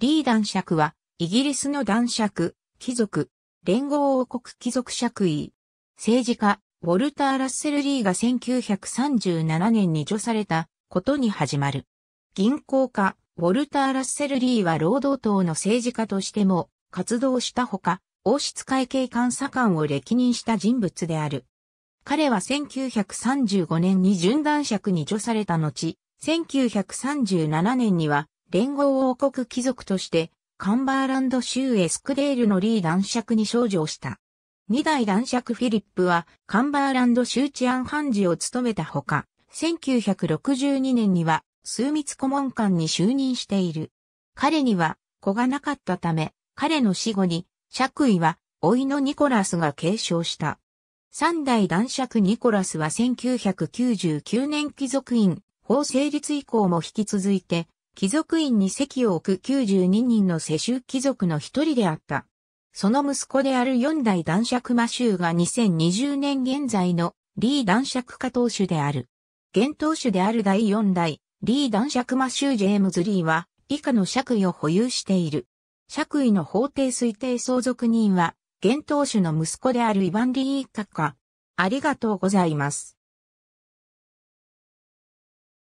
リー男爵は、イギリスの男爵、貴族、連合王国貴族爵位。政治家、ウォルター・ラッセル・リーが1937年に除されたことに始まる。銀行家、ウォルター・ラッセル・リーは労働党の政治家としても活動したほか、王室会計監査官を歴任した人物である。彼は1935年に準男爵に除された後、1937年には連合王国貴族として、カンバーランド州エスクデールのリー男爵に少女をした。二代男爵フィリップは、カンバーランド州治安判事を務めたほか、1962年には、数密顧問官に就任している。彼には、子がなかったため、彼の死後に、爵位は、いのニコラスが継承した。三代男爵ニコラスは1999年貴族院法成立以降も引き続いて、貴族院に席を置く92人の世襲貴族の一人であった。その息子である四代男爵魔州が2020年現在のリー男爵家当主である。現当主である第四代リー男爵魔州ジェームズ・リーは以下の爵位を保有している。爵位の法定推定相続人は現当主の息子であるイヴァン・リー一家か。ありがとうございます。